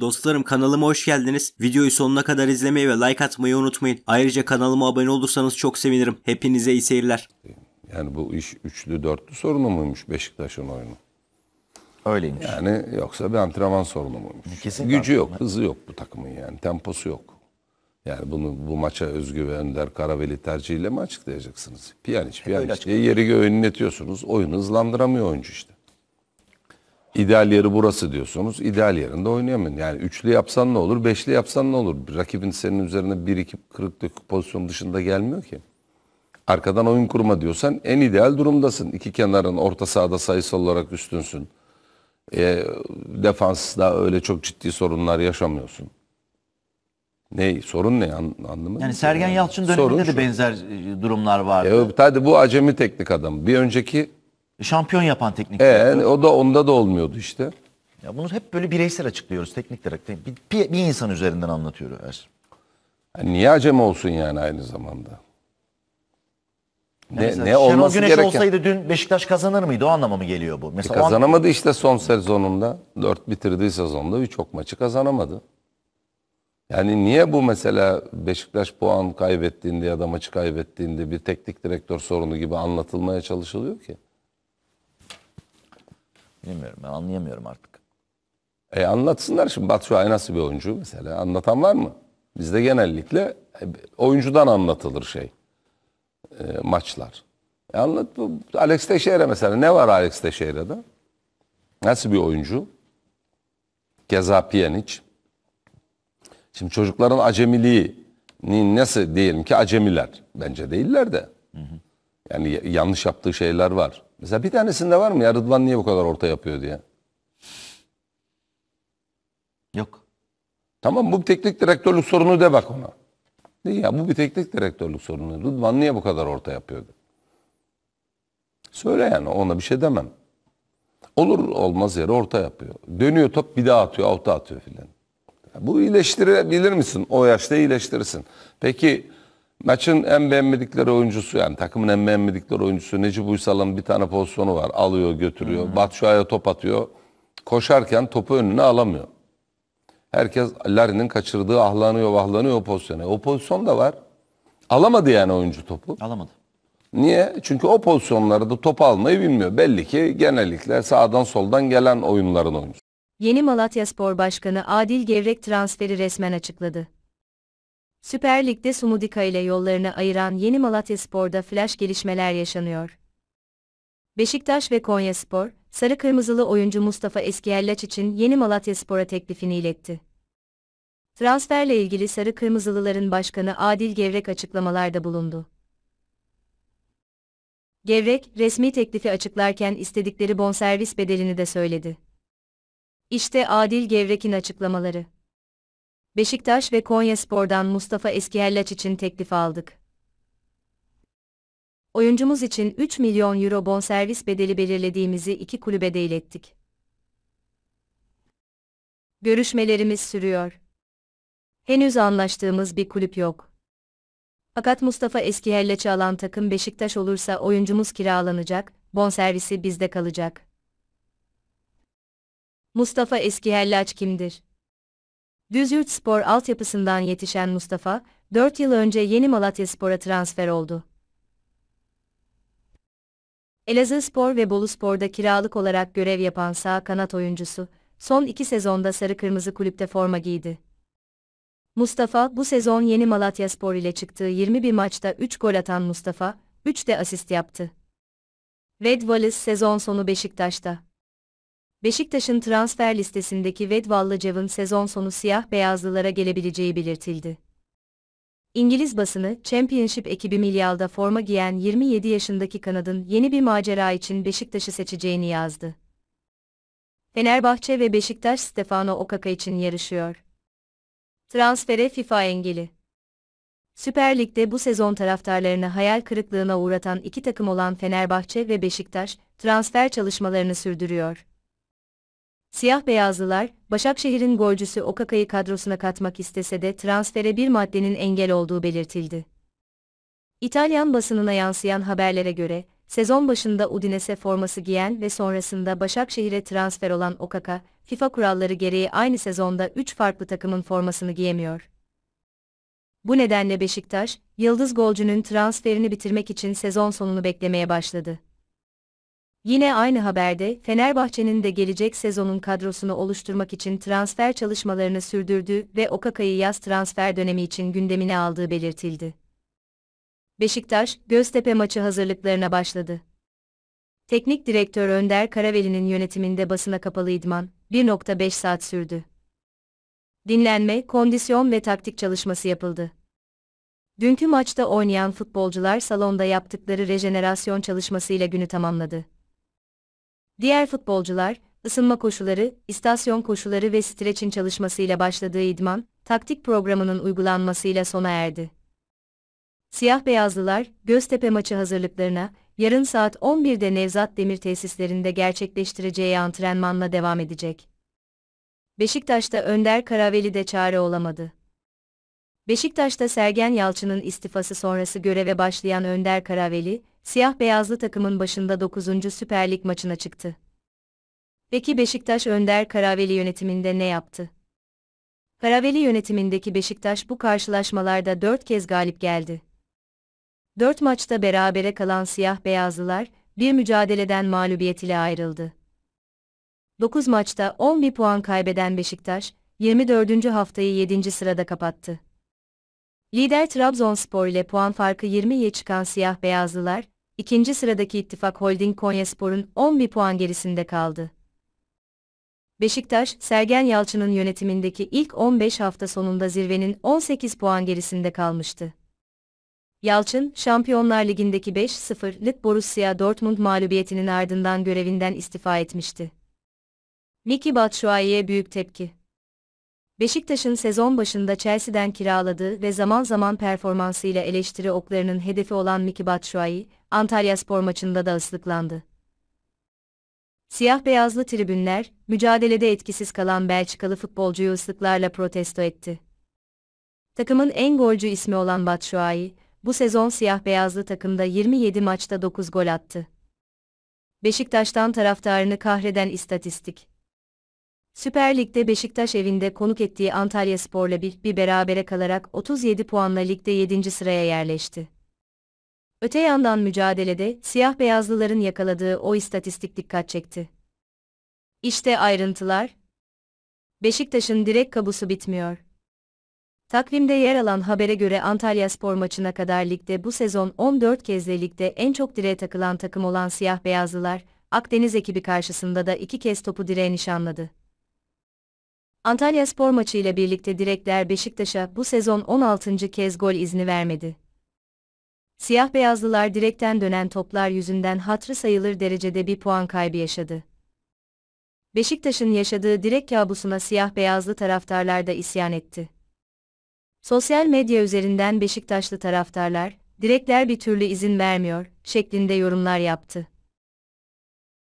Dostlarım kanalıma hoş geldiniz. Videoyu sonuna kadar izlemeyi ve like atmayı unutmayın. Ayrıca kanalıma abone olursanız çok sevinirim. Hepinize iyi seyirler. Yani bu iş üçlü dörtlü sorunu muymuş Beşiktaş'ın oyunu? Öyleymiş. Yani yoksa bir antrenman sorunu muymuş? Kesinlikle Gücü yok, hızı yok bu takımın yani. Temposu yok. Yani bunu bu maça Özgü ve Önder Karaveli tercihiyle mi açıklayacaksınız? Piyaniç, piyaniç yeri göğe inletiyorsunuz. Oyunu hızlandıramıyor oyuncu işte. İdeal yeri burası diyorsunuz. İdeal yerinde oynayamıyorsun. Yani üçlü yapsan ne olur, beşli yapsan ne olur? Rakibin senin üzerine bir iki kırık dökük pozisyon dışında gelmiyor ki. Arkadan oyun kurma diyorsan en ideal durumdasın. İki kenarın orta sahada sayısal olarak üstünsün. E, defansta öyle çok ciddi sorunlar yaşamıyorsun. Ne sorun ne an, anlamadım. Yani Sergen Yalçın döneminde sorun de şu. benzer e, durumlar vardı. E, hadi bu acemi teknik adam. Bir önceki şampiyon yapan teknik ee, direktör. Ee, o da onda da olmuyordu işte. Ya bunu hep böyle bireysel açıklıyoruz teknik direktör. Bir, bir, bir insan üzerinden anlatıyoruz. Yani niye acem olsun yani aynı zamanda? Ne, yani ne Şenol Güneş gereken... olsaydı dün Beşiktaş kazanır mıydı? O anlamı geliyor bu. Mesela e kazanamadı an... işte son sezonunda. dört bitirdiği sezonda birçok maçı kazanamadı. Yani niye bu mesela Beşiktaş puan kaybettiğinde ya da maçı kaybettiğinde bir teknik direktör sorunu gibi anlatılmaya çalışılıyor ki? Bilmiyorum ben anlayamıyorum artık. E anlatsınlar şimdi Batu Şuay nasıl bir oyuncu mesela anlatan var mı? Bizde genellikle e, oyuncudan anlatılır şey e, maçlar. E anlat bu Alex Teixeira mesela ne var Alex Teixeira'da? Nasıl bir oyuncu? Keza Pjanic. Şimdi çocukların acemiliği nasıl diyelim ki acemiler bence değiller de. Hı hı. Yani yanlış yaptığı şeyler var. Mesela bir tanesinde var mı ya Rıdvan niye bu kadar orta yapıyor diye? Yok. Tamam bu bir teknik direktörlük sorunu de bak ona. Değil ya bu bir teknik direktörlük sorunu. Rıdvan niye bu kadar orta yapıyordu? Söyle yani ona bir şey demem. Olur olmaz yere orta yapıyor. Dönüyor top bir daha atıyor, alta atıyor filan. Bu iyileştirebilir misin? O yaşta iyileştirirsin. Peki Maçın en beğenmedikleri oyuncusu yani takımın en beğenmedikleri oyuncusu Necip Uysal'ın bir tane pozisyonu var. Alıyor götürüyor. Hmm. top atıyor. Koşarken topu önüne alamıyor. Herkes Larry'nin kaçırdığı ahlanıyor vahlanıyor o pozisyona. O pozisyon da var. Alamadı yani oyuncu topu. Alamadı. Niye? Çünkü o pozisyonlarda topu almayı bilmiyor. Belli ki genellikle sağdan soldan gelen oyunların oyuncusu. Yeni Malatya Spor Başkanı Adil Gevrek transferi resmen açıkladı. Süper Lig'de Sumudika ile yollarını ayıran Yeni Malatyaspor'da flash gelişmeler yaşanıyor. Beşiktaş ve Konyaspor, sarı kırmızılı oyuncu Mustafa Eskiyerlaç için Yeni Malatyaspor'a teklifini iletti. Transferle ilgili sarı kırmızılıların başkanı Adil Gevrek açıklamalarda bulundu. Gevrek, resmi teklifi açıklarken istedikleri bonservis bedelini de söyledi. İşte Adil Gevrek'in açıklamaları. Beşiktaş ve Konyaspor'dan Mustafa Eskiherlaç için teklif aldık. Oyuncumuz için 3 milyon euro bonservis bedeli belirlediğimizi iki kulübe de ilettik. Görüşmelerimiz sürüyor. Henüz anlaştığımız bir kulüp yok. Fakat Mustafa Eskiherleç'i alan takım Beşiktaş olursa oyuncumuz kiralanacak, bonservisi bizde kalacak. Mustafa Eskiherlaç kimdir? Düzürt Spor altyapısından yetişen Mustafa, 4 yıl önce Yeni Malatya Spor'a transfer oldu. Elazığ Spor ve Bolu Spor'da kiralık olarak görev yapan sağ kanat oyuncusu, son iki sezonda Sarı Kırmızı Kulüp'te forma giydi. Mustafa, bu sezon Yeni Malatya Spor ile çıktığı 21 maçta 3 gol atan Mustafa, 3 de asist yaptı. Red Wallace sezon sonu Beşiktaş'ta. Beşiktaş'ın transfer listesindeki Vedvallacev'in sezon sonu siyah beyazlılara gelebileceği belirtildi. İngiliz basını, Championship ekibi Milyal'da forma giyen 27 yaşındaki kanadın yeni bir macera için Beşiktaş'ı seçeceğini yazdı. Fenerbahçe ve Beşiktaş Stefano Okaka için yarışıyor. Transfere FIFA engeli. Süper Lig'de bu sezon taraftarlarını hayal kırıklığına uğratan iki takım olan Fenerbahçe ve Beşiktaş, transfer çalışmalarını sürdürüyor. Siyah beyazlılar, Başakşehir'in golcüsü Okaka'yı kadrosuna katmak istese de transfere bir maddenin engel olduğu belirtildi. İtalyan basınına yansıyan haberlere göre, sezon başında Udinese forması giyen ve sonrasında Başakşehir'e transfer olan Okaka, FIFA kuralları gereği aynı sezonda 3 farklı takımın formasını giyemiyor. Bu nedenle Beşiktaş, Yıldız golcünün transferini bitirmek için sezon sonunu beklemeye başladı. Yine aynı haberde Fenerbahçe'nin de gelecek sezonun kadrosunu oluşturmak için transfer çalışmalarını sürdürdüğü ve Okaka'yı yaz transfer dönemi için gündemine aldığı belirtildi. Beşiktaş, Göztepe maçı hazırlıklarına başladı. Teknik direktör Önder Karaveli'nin yönetiminde basına kapalı idman 1.5 saat sürdü. Dinlenme, kondisyon ve taktik çalışması yapıldı. Dünkü maçta oynayan futbolcular salonda yaptıkları rejenerasyon çalışmasıyla günü tamamladı. Diğer futbolcular, ısınma koşulları, istasyon koşulları ve streçin çalışmasıyla başladığı idman, taktik programının uygulanmasıyla sona erdi. Siyah beyazlılar, Göztepe maçı hazırlıklarına, yarın saat 11'de Nevzat Demir tesislerinde gerçekleştireceği antrenmanla devam edecek. Beşiktaş'ta Önder Karaveli de çare olamadı. Beşiktaş'ta Sergen Yalçın'ın istifası sonrası göreve başlayan Önder Karaveli, siyah-beyazlı takımın başında 9. Süper Lig maçına çıktı. Peki Beşiktaş Önder Karaveli yönetiminde ne yaptı? Karaveli yönetimindeki Beşiktaş bu karşılaşmalarda 4 kez galip geldi. 4 maçta berabere kalan siyah-beyazlılar, bir mücadeleden mağlubiyet ile ayrıldı. 9 maçta 11 puan kaybeden Beşiktaş, 24. haftayı 7. sırada kapattı. Lider Trabzonspor ile puan farkı 20'ye çıkan siyah beyazlılar, ikinci sıradaki İttifak Holding Konyaspor'un 11 puan gerisinde kaldı. Beşiktaş, Sergen Yalçın'ın yönetimindeki ilk 15 hafta sonunda zirvenin 18 puan gerisinde kalmıştı. Yalçın, Şampiyonlar Ligi'ndeki 5-0'lık Borussia Dortmund mağlubiyetinin ardından görevinden istifa etmişti. Miki Batshuayi'ye büyük tepki Beşiktaş'ın sezon başında Chelsea'den kiraladığı ve zaman zaman performansıyla eleştiri oklarının hedefi olan Miki Batshuayi, Antalya Spor maçında da ıslıklandı. Siyah-beyazlı tribünler, mücadelede etkisiz kalan Belçikalı futbolcuyu ıslıklarla protesto etti. Takımın en golcü ismi olan Batshuayi, bu sezon siyah-beyazlı takımda 27 maçta 9 gol attı. Beşiktaş'tan taraftarını kahreden istatistik. Süper Lig'de Beşiktaş evinde konuk ettiği Antalya Spor'la bir, bir berabere kalarak 37 puanla ligde 7. sıraya yerleşti. Öte yandan mücadelede siyah beyazlıların yakaladığı o istatistik dikkat çekti. İşte ayrıntılar. Beşiktaş'ın direkt kabusu bitmiyor. Takvimde yer alan habere göre Antalya Spor maçına kadar ligde bu sezon 14 kezde ligde en çok direğe takılan takım olan siyah beyazlılar, Akdeniz ekibi karşısında da iki kez topu direğe nişanladı. Antalya spor maçı ile birlikte direkler Beşiktaş'a bu sezon 16. kez gol izni vermedi. Siyah beyazlılar direkten dönen toplar yüzünden hatrı sayılır derecede bir puan kaybı yaşadı. Beşiktaş'ın yaşadığı direk kabusuna siyah beyazlı taraftarlar da isyan etti. Sosyal medya üzerinden Beşiktaşlı taraftarlar, direkler bir türlü izin vermiyor, şeklinde yorumlar yaptı.